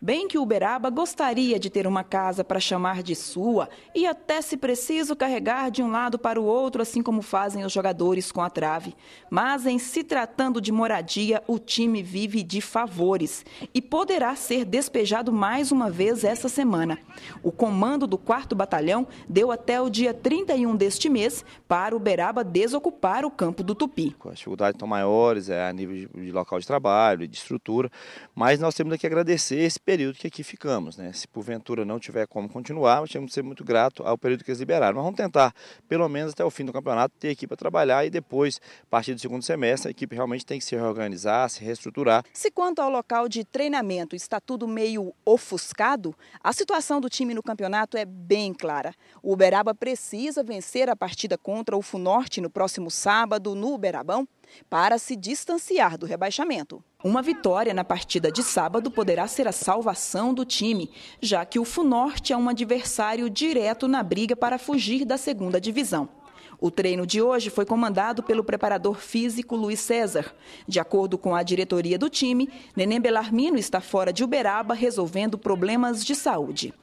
Bem que Uberaba gostaria de ter uma casa para chamar de sua e até se preciso carregar de um lado para o outro, assim como fazem os jogadores com a trave. Mas em se tratando de moradia, o time vive de favores e poderá ser despejado mais uma vez essa semana. O comando do 4 Batalhão deu até o dia 31 deste mês para Uberaba desocupar o campo do Tupi. As dificuldades estão maiores é, a nível de local de trabalho, de estrutura, mas nós temos que agradecer esse período que aqui ficamos. Né? Se porventura não tiver como continuar, nós temos que ser muito grato ao período que eles liberaram. Mas vamos tentar, pelo menos até o fim do campeonato, ter equipe para trabalhar e depois, a partir do segundo semestre, a equipe realmente tem que se reorganizar, se reestruturar. Se quanto ao local de treinamento está tudo meio ofuscado, a situação do time no campeonato é bem clara. O Uberaba precisa vencer a partida contra o Funorte no próximo sábado, no Uberabão, para se distanciar do rebaixamento. Uma vitória na partida de sábado poderá ser a salvação do time, já que o Funorte é um adversário direto na briga para fugir da segunda divisão. O treino de hoje foi comandado pelo preparador físico Luiz César. De acordo com a diretoria do time, Neném Belarmino está fora de Uberaba resolvendo problemas de saúde.